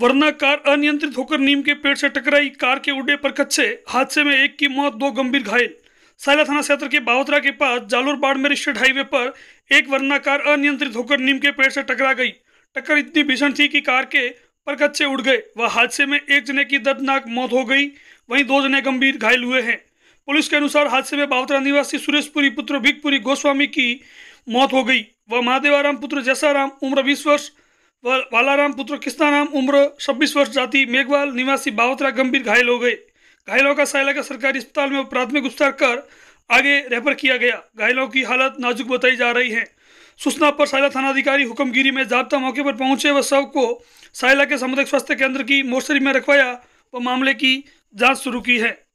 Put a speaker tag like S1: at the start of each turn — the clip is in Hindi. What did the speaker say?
S1: वरना कार अनियंत्रित होकर नीम के पेड़ से टकराई कार के उड़े पर कच्चे हादसे में एक की मौत दो गंभीर घायल सायला थाना क्षेत्र के बावतरा के पास जालोर में स्टेट हाईवे पर एक वरना कार अनियंत्रित होकर नीम के पेड़ से टकरा गई टक्कर इतनी भीषण थी कि कार के परकच्चे उड़ गए व हादसे में एक जने की दर्दनाक मौत हो गई वहीं दो जने गंभीर घायल हुए हैं पुलिस के अनुसार हादसे में बावतरा निवासी सुरेशपुरी पुत्र भिकपुरी गोस्वामी की मौत हो गई वह महादेवाराम पुत्र जैसाराम उम्र बीस वर्ष वालाराम पुत्र कृष्णाराम उम्र 26 वर्ष जाति मेघवाल निवासी बावतरा गंभीर घायल हो गए घायलों का सायला का सरकारी अस्पताल में प्राथमिक उपचार कर आगे रेफर किया गया घायलों की हालत नाजुक बताई जा रही है सूचना पर सायला थानाधिकारी हुक्मगिरी में जाब्ता मौके पर पहुंचे व सब को सायला के सामुदायिक स्वास्थ्य केंद्र की मोर्चरी में रखवाया व मामले की जांच शुरू की है